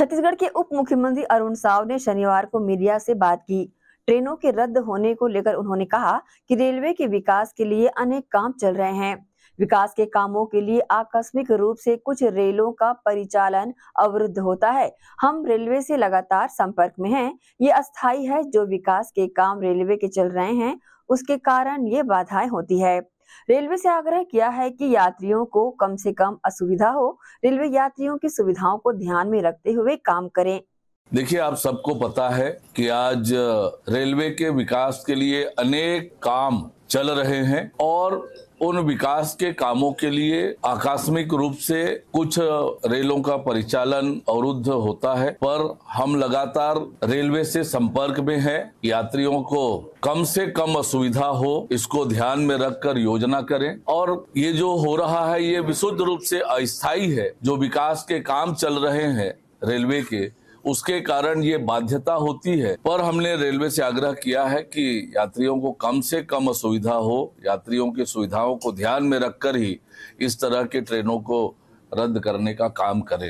छत्तीसगढ़ के उप मुख्यमंत्री अरुण साव ने शनिवार को मीडिया से बात की ट्रेनों के रद्द होने को लेकर उन्होंने कहा कि रेलवे के विकास के लिए अनेक काम चल रहे हैं विकास के कामों के लिए आकस्मिक रूप से कुछ रेलों का परिचालन अवरुद्ध होता है हम रेलवे से लगातार संपर्क में हैं ये अस्थाई है जो विकास के काम रेलवे के चल रहे हैं उसके कारण ये बाधाएं होती है रेलवे से आग्रह किया है कि यात्रियों को कम से कम असुविधा हो रेलवे यात्रियों की सुविधाओं को ध्यान में रखते हुए काम करें देखिए आप सबको पता है कि आज रेलवे के विकास के लिए अनेक काम चल रहे हैं और उन विकास के कामों के लिए आकस्मिक रूप से कुछ रेलों का परिचालन अवरुद्ध होता है पर हम लगातार रेलवे से संपर्क में हैं यात्रियों को कम से कम असुविधा हो इसको ध्यान में रखकर योजना करें और ये जो हो रहा है ये विशुद्ध रूप से अस्थायी है जो विकास के काम चल रहे हैं रेलवे के उसके कारण ये बाध्यता होती है पर हमने रेलवे से आग्रह किया है कि यात्रियों को कम से कम असुविधा हो यात्रियों की सुविधाओं को ध्यान में रखकर ही इस तरह के ट्रेनों को रद्द करने का काम करें